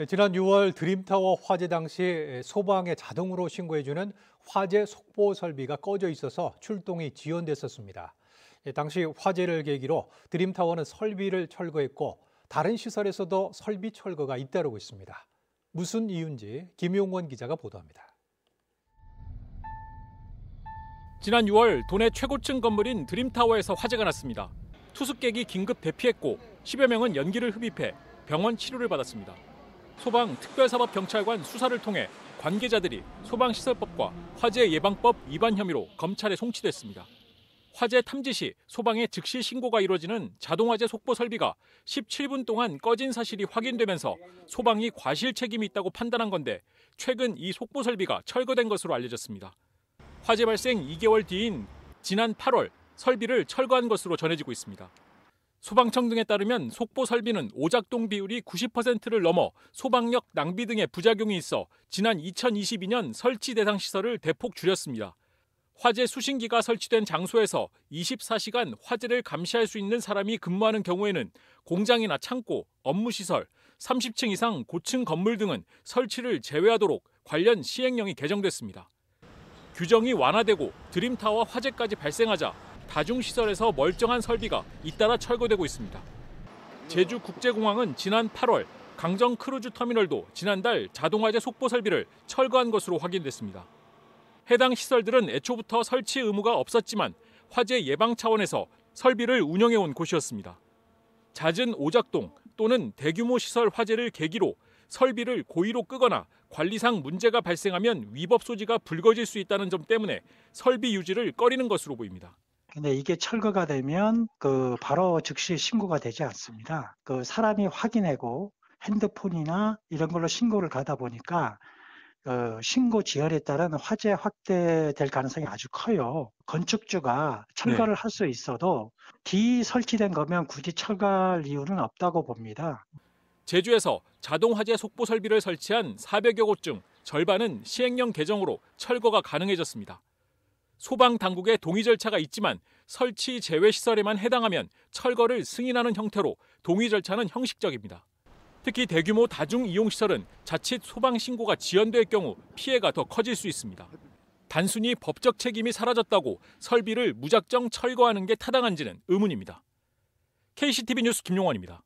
예, 지난 6월 드림타워 화재 당시 예, 소방에 자동으로 신고해주는 화재 속보 설비가 꺼져 있어서 출동이 지연됐었습니다. 예, 당시 화재를 계기로 드림타워는 설비를 철거했고 다른 시설에서도 설비 철거가 잇따르고 있습니다. 무슨 이유인지 김용원 기자가 보도합니다. 지난 6월 도내 최고층 건물인 드림타워에서 화재가 났습니다. 투숙객이 긴급 대피했고 10여 명은 연기를 흡입해 병원 치료를 받았습니다. 소방 특별사법경찰관 수사를 통해 관계자들이 소방시설법과 화재 예방법 위반 혐의로 검찰에 송치됐습니다. 화재 탐지 시 소방의 즉시 신고가 이루어지는 자동화재 속보 설비가 17분 동안 꺼진 사실이 확인되면서 소방이 과실 책임이 있다고 판단한 건데 최근 이 속보 설비가 철거된 것으로 알려졌습니다. 화재 발생 2개월 뒤인 지난 8월 설비를 철거한 것으로 전해지고 있습니다. 소방청 등에 따르면 속보 설비는 오작동 비율이 90%를 넘어 소방력 낭비 등의 부작용이 있어 지난 2022년 설치 대상 시설을 대폭 줄였습니다. 화재 수신기가 설치된 장소에서 24시간 화재를 감시할 수 있는 사람이 근무하는 경우에는 공장이나 창고, 업무시설, 30층 이상 고층 건물 등은 설치를 제외하도록 관련 시행령이 개정됐습니다. 규정이 완화되고 드림타워 화재까지 발생하자 다중시설에서 멀쩡한 설비가 잇따라 철거되고 있습니다. 제주국제공항은 지난 8월 강정 크루즈 터미널도 지난달 자동화재 속보 설비를 철거한 것으로 확인됐습니다. 해당 시설들은 애초부터 설치 의무가 없었지만 화재 예방 차원에서 설비를 운영해 온 곳이었습니다. 잦은 오작동 또는 대규모 시설 화재를 계기로 설비를 고의로 끄거나 관리상 문제가 발생하면 위법 소지가 불거질 수 있다는 점 때문에 설비 유지를 꺼리는 것으로 보입니다. 근데 이게 철거가 되면 그 바로 즉시 신고가 되지 않습니다. 그 사람이 확인하고 핸드폰이나 이런 걸로 신고를 가다 보니까 그 신고 지열에 따른 화재 확대될 가능성이 아주 커요. 건축주가 철거를 네. 할수 있어도 기 설치된 거면 굳이 철거할 이유는 없다고 봅니다. 제주에서 자동 화재 속보 설비를 설치한 400여 곳 중 절반은 시행령 개정으로 철거가 가능해졌습니다. 소방 당국의 동의 절차가 있지만 설치 제외 시설에만 해당하면 철거를 승인하는 형태로 동의 절차는 형식적입니다. 특히 대규모 다중 이용 시설은 자칫 소방 신고가 지연될 경우 피해가 더 커질 수 있습니다. 단순히 법적 책임이 사라졌다고 설비를 무작정 철거하는 게 타당한지는 의문입니다. KCTV 뉴스 김용원입니다.